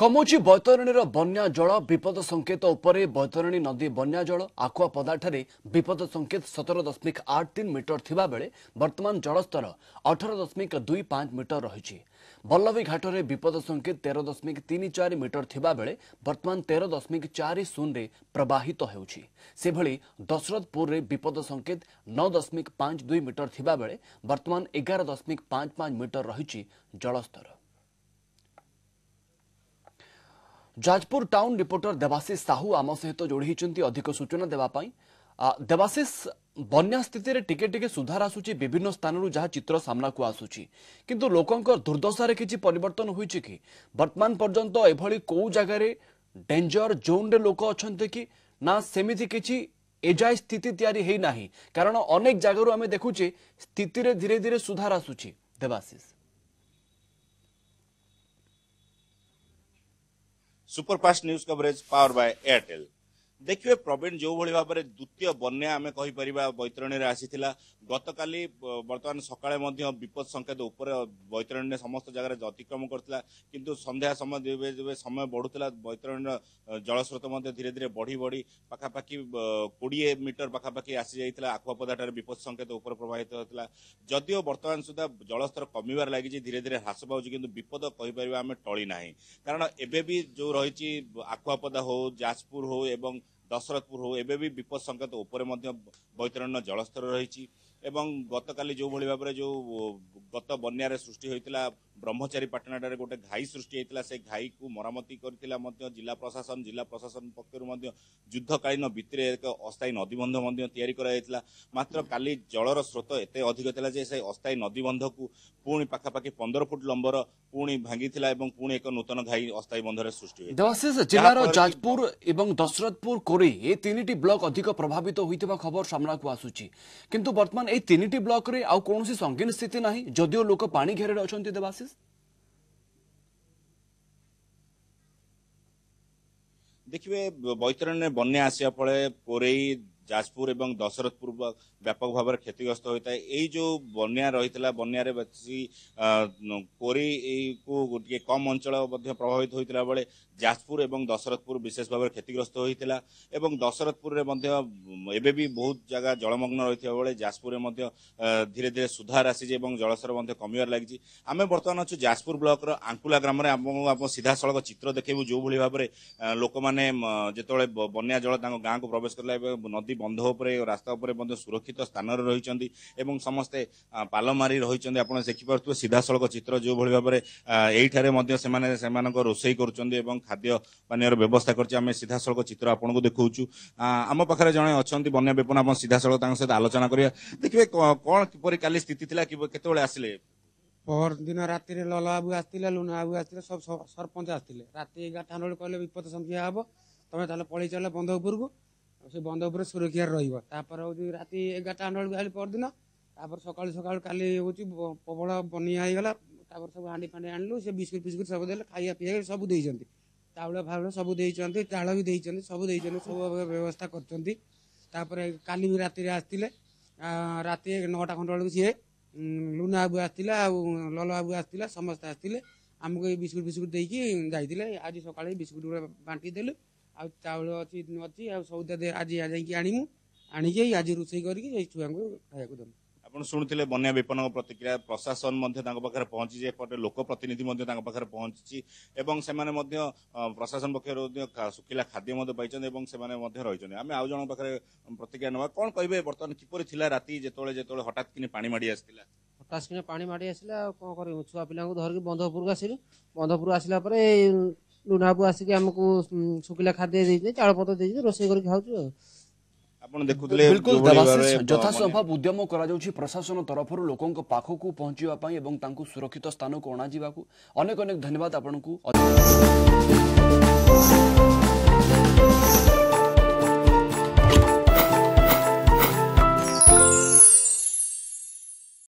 କମୁଛି ବୈତରଣୀର ବନ୍ୟା ଜଳ ବିପଦ ସଂକେତ ଉପରେ ବୈତରଣୀ ନଦୀ ବନ୍ୟା ଜଳ ଆକୁଆପଦାଠାରେ ବିପଦ ସଂକେତ ସତର ଦଶମିକ ଆଠ ତିନି ମିଟର ଥିବାବେଳେ ବର୍ତ୍ତମାନ ଜଳସ୍ତର ଅଠର ଦଶମିକ ଦୁଇ ପାଞ୍ଚ ମିଟର ରହିଛି ବଲ୍ଲଭୀ ଘାଟରେ ବିପଦ ସଂକେତ ତେର ଦଶମିକ ତିନି ଚାରି ମିଟର ଥିବାବେଳେ ବର୍ତ୍ତମାନ ତେର ଦଶମିକ ଚାରି ଶୂନରେ ପ୍ରବାହିତ ହେଉଛି ସେଭଳି ଦଶରଥପୁରରେ ବିପଦ ସଂକେତ ନଅ ଦଶମିକ ପାଞ୍ଚ ଦୁଇ ମିଟର ଥିବାବେଳେ ବର୍ତ୍ତମାନ ଏଗାର ଦଶମିକ ପାଞ୍ଚ ପାଞ୍ଚ ମିଟର ରହିଛି ଜଳସ୍ତର ଯାଜପୁର ଟାଉନ୍ ରିପୋର୍ଟର ଦେବାଶିଷ ସାହୁ ଆମ ସହିତ ଯୋଡ଼ି ହୋଇଛନ୍ତି ଅଧିକ ସୂଚନା ଦେବା ପାଇଁ ଦେବାଶିଷ ବନ୍ୟା ସ୍ଥିତିରେ ଟିକେ ଟିକେ ସୁଧାର ଆସୁଛି ବିଭିନ୍ନ ସ୍ଥାନରୁ ଯାହା ଚିତ୍ର ସାମ୍ନାକୁ ଆସୁଛି କିନ୍ତୁ ଲୋକଙ୍କ ଦୁର୍ଦ୍ଦଶାରେ କିଛି ପରିବର୍ତ୍ତନ ହୋଇଛି କି ବର୍ତ୍ତମାନ ପର୍ଯ୍ୟନ୍ତ ଏଭଳି କେଉଁ ଜାଗାରେ ଡେଞ୍ଜର ଜୋନ୍ରେ ଲୋକ ଅଛନ୍ତି କି ନା ସେମିତି କିଛି ଏଯାଏ ସ୍ଥିତି ତିଆରି ହେଇନାହିଁ କାରଣ ଅନେକ ଜାଗାରୁ ଆମେ ଦେଖୁଛେ ସ୍ଥିତିରେ ଧୀରେ ଧୀରେ ସୁଧାର ଆସୁଛି Debashish superfast news coverage power by Airtel ଦେଖିବେ ପ୍ରବୀଣ ଯେଉଁଭଳି ଭାବରେ ଦ୍ୱିତୀୟ ବନ୍ୟା ଆମେ କହିପାରିବା ବୈତରଣୀରେ ଆସିଥିଲା ଗତକାଲି ବର୍ତ୍ତମାନ ସକାଳେ ମଧ୍ୟ ବିପଦ ସଂକେତ ଉପରେ ବୈତରଣୀରେ ସମସ୍ତ ଜାଗାରେ ଅତିକ୍ରମ କରିଥିଲା କିନ୍ତୁ ସନ୍ଧ୍ୟା ସମୟ ଯେବେ ଯେବେ ସମୟ ବଢ଼ୁଥିଲା ବୈତରଣୀର ଜଳସ୍ରୋତ ମଧ୍ୟ ଧୀରେ ଧୀରେ ବଢ଼ି ବଢ଼ି ପାଖାପାଖି କୋଡ଼ିଏ ମିଟର ପାଖାପାଖି ଆସିଯାଇଥିଲା ଆଖୁଆପଦାଠାରେ ବିପଦ ସଂକେତ ଉପରେ ପ୍ରବାହିତ ହୋଇଥିଲା ଯଦିଓ ବର୍ତ୍ତମାନ ସୁଦ୍ଧା ଜଳସ୍ତର କମିବାରେ ଲାଗିଛି ଧୀରେ ଧୀରେ ହ୍ରାସ ପାଉଛି କିନ୍ତୁ ବିପଦ କହିପାରିବା ଆମେ ଟଳି ନାହିଁ କାରଣ ଏବେ ବି ଯେଉଁ ରହିଛି ଆଖୁଆପଦା ହଉ ଯାଜପୁର ହଉ ଏବଂ ଦଶରଥପୁର ହେଉ ଏବେ ବି ବିପଦ ସଙ୍କେତ ଉପରେ ମଧ୍ୟ ବୈତରଣ୍ୟ ଜଳସ୍ତର ରହିଛି এবং গতকালি যেভাবে ভাবে যে গত বন্যার সৃষ্টি হয়েছিল ব্রহ্মচারী পাটনাটার গোটে ঘাই সৃষ্টি হয়েছিল সেই কু মরামতি করেছিল জেলা প্রশাসন জেলা প্রশাসন পক্ষর যুদ্ধকালীন ভিত্তিরে এক অস্থায়ী নদীবন্ধ তৈরি করা হয়েছিল মাত্র কালি জলর স্রোত এত অধিক লা যে সেই অস্থায়ী নদীবন্ধকু পুঁ পাখাপাখি পনেরো ফুট লম্বর পুঁ লা এবং পুঁ এক নূতন ঘাই অস্থায়ী বন্ধের সৃষ্টি হয়েছে জেলার যাজপুর এবং দশরথপুর কোরি এই তিনটি ব্লক অধিক প্রভাবিত হয়ে খবর সামনাকু আসুচি কিন্তু বর্তমান ब्लक कौन संगीन स्थित ना जदि लोक पानी घेर अच्छा देवाशिष देखिए बैतरण बना आसा फल कोरई ଯାଜପୁର ଏବଂ ଦଶରଥପୁର ବ୍ୟାପକ ଭାବରେ କ୍ଷତିଗ୍ରସ୍ତ ହୋଇଥାଏ ଏଇ ଯେଉଁ ବନ୍ୟା ରହିଥିଲା ବନ୍ୟାରେ ବେଶୀ କୋରିକୁ ଟିକେ କମ୍ ଅଞ୍ଚଳ ମଧ୍ୟ ପ୍ରଭାବିତ ହୋଇଥିଲା ବେଳେ ଯାଜପୁର ଏବଂ ଦଶରଥପୁର ବିଶେଷ ଭାବରେ କ୍ଷତିଗ୍ରସ୍ତ ହୋଇଥିଲା ଏବଂ ଦଶରଥପୁରରେ ମଧ୍ୟ ଏବେ ବି ବହୁତ ଜାଗା ଜଳମଗ୍ନ ରହିଥିବା ବେଳେ ଯାଜପୁରରେ ମଧ୍ୟ ଧୀରେ ଧୀରେ ସୁଧାର ଆସିଛି ଏବଂ ଜଳସ୍ତର ମଧ୍ୟ କମିବାରେ ଲାଗିଛି ଆମେ ବର୍ତ୍ତମାନ ଅଛୁ ଯାଜପୁର ବ୍ଲକର ଆଙ୍କୁଲା ଗ୍ରାମରେ ଆମକୁ ଆମ ସିଧାସଳଖ ଚିତ୍ର ଦେଖେଇବୁ ଯେଉଁଭଳି ଭାବରେ ଲୋକମାନେ ଯେତେବେଳେ ବନ୍ୟା ଜଳ ତାଙ୍କ ଗାଁକୁ ପ୍ରବେଶ କଲା ଏବଂ ନଦୀ ବନ୍ଧ ଉପରେ ରାସ୍ତା ଉପରେ ମଧ୍ୟ ସୁରକ୍ଷିତ ସ୍ଥାନରେ ରହିଛନ୍ତି ଏବଂ ସମସ୍ତେ ପାଲ ମାରି ରହିଛନ୍ତି ଆପଣ ଦେଖିପାରୁଥିବେ ସିଧାସଳଖ ଚିତ୍ର ଯେଉଁଭଳି ଭାବରେ ଏଇଠାରେ ମଧ୍ୟ ସେମାନେ ସେମାନଙ୍କ ରୋଷେଇ କରୁଛନ୍ତି ଏବଂ ଖାଦ୍ୟ ପାନୀୟର ବ୍ୟବସ୍ଥା କରିଛି ଆମେ ସିଧାସଳଖ ଚିତ୍ର ଆପଣଙ୍କୁ ଦେଖାଉଛୁ ଆମ ପାଖରେ ଜଣେ ଅଛନ୍ତି ବନ୍ୟା ବେପନ ଆପଣ ସିଧାସଳଖ ତାଙ୍କ ସହିତ ଆଲୋଚନା କରିବା ଦେଖିବେ କଣ କିପରି କାଲି ସ୍ଥିତି ଥିଲା କେତେବେଳେ ଆସିଲେ ପହରଦିନ ରାତିରେ ଲଲ ବାବୁ ଆସିଥିଲେ ଲୁଣ ବାବୁ ଆସିଥିଲେ ସବୁ ସରପଞ୍ଚ ଆସିଥିଲେ ରାତି ଏଗାରଟା ବେଳେ କହିଲେ ବିପଦ ସଂଖ୍ୟା ହବ ତମେ ତାହେଲେ ପଳେଇ ଚାଲ ବନ୍ଧ ଉପରକୁ ସେ ବନ୍ଧ ଉପରେ ସୁରକ୍ଷା ରହିବ ତାପରେ ହେଉଛି ରାତି ଏଗାରଟା ହାଣ୍ଡି ବେଳକୁ ଆଣିଲି ପରଦିନ ତାପରେ ସକାଳୁ ସକାଳୁ କାଲି ହେଉଛି ପ୍ରବଳ ବନିଆ ହେଇଗଲା ତାପରେ ସବୁ ହାଣ୍ଡି ଫାଣ୍ଡି ଆଣିଲୁ ସେ ବିସ୍କୁଟ୍ ଫିସ୍କୁଟ୍ ସବୁ ଦେଲେ ଖାଇବା ପିଇବା ସବୁ ଦେଇଛନ୍ତି ଚାଉଳ ଫାଉଳ ସବୁ ଦେଇଛନ୍ତି ଚାଳ ବି ଦେଇଛନ୍ତି ସବୁ ଦେଇଛନ୍ତି ସବୁ ବ୍ୟବସ୍ଥା କରିଛନ୍ତି ତାପରେ କାଲି ବି ରାତିରେ ଆସିଥିଲେ ରାତି ନଅଟା ଖଣ୍ଡ ବେଳକୁ ସିଏ ଲୁନା ବାବୁ ଆସିଥିଲା ଆଉ ଲଲ ବାବୁ ଆସିଥିଲା ସମସ୍ତେ ଆସିଥିଲେ ଆମକୁ ଏଇ ବିସ୍କୁଟ୍ ଫିସ୍କୁଟ୍ ଦେଇକି ଯାଇଥିଲେ ଆଜି ସକାଳେ ବିସ୍କୁଟ୍ ବାଣ୍ଟି ଦେଲୁ ଆଉ ଚାଉଳ ଅଛି ଅଛି ଆଉ ସଉଦା ଆଜି ଯାଇକି ଆଣିମୁ ଆଣିକି ଆଜି ରୋଷେଇ କରିକି ସେଇ ଛୁଆଙ୍କୁ ଖାଇବାକୁ ଦେବୁ ଆପଣ ଶୁଣିଥିଲେ ବନ୍ୟା ବିପନ୍ନଙ୍କ ପ୍ରତିକ୍ରିୟା ପ୍ରଶାସନ ମଧ୍ୟ ତାଙ୍କ ପାଖରେ ପହଞ୍ଚିଛି ଏପଟେ ଲୋକ ପ୍ରତିନିଧି ମଧ୍ୟ ତାଙ୍କ ପାଖରେ ପହଞ୍ଚିଛି ଏବଂ ସେମାନେ ମଧ୍ୟ ପ୍ରଶାସନ ପକ୍ଷରୁ ମଧ୍ୟ ଶୁଖିଲା ଖାଦ୍ୟ ମଧ୍ୟ ପାଇଛନ୍ତି ଏବଂ ସେମାନେ ମଧ୍ୟ ରହିଛନ୍ତି ଆମେ ଆଉ ଜଣଙ୍କ ପାଖରେ ପ୍ରତିକ୍ରିୟା ନେବା କ'ଣ କହିବେ ବର୍ତ୍ତମାନ କିପରି ଥିଲା ରାତି ଯେତେବେଳେ ଯେତେବେଳେ ହଠାତ୍ କିନି ପାଣି ମାଡ଼ି ଆସିଥିଲା ହଠାତ୍ କିନି ପାଣି ମାଡ଼ି ଆସିଲା ଆଉ କ'ଣ କରିବୁ ଛୁଆ ପିଲାଙ୍କୁ ଧରିକି ବନ୍ଧପୁରକୁ ଆସିଲୁ ବନ୍ଧପୁର ଆସିଲା ପରେ ଲୁଣାକୁ ଆସିକି ଆମକୁ ଶୁଖିଲା ଖାଦ୍ୟ ଦେଇଛି ଚାଳ ପତ୍ର ଦେଇଛି ରୋଷେଇ କରିକି ଖାଉଛୁ ଆପଣ ଦେଖୁଥିଲେ ବିଲକୁଲ ଯଥାସମ୍ଭବ ଉଦ୍ୟମ କରାଯାଉଛି ପ୍ରଶାସନ ତରଫରୁ ଲୋକଙ୍କ ପାଖକୁ ପହଞ୍ଚିବା ପାଇଁ ଏବଂ ତାଙ୍କୁ ସୁରକ୍ଷିତ ସ୍ଥାନକୁ ଅଣାଯିବାକୁ ଅନେକ ଅନେକ ଧନ୍ୟବାଦ ଆପଣଙ୍କୁ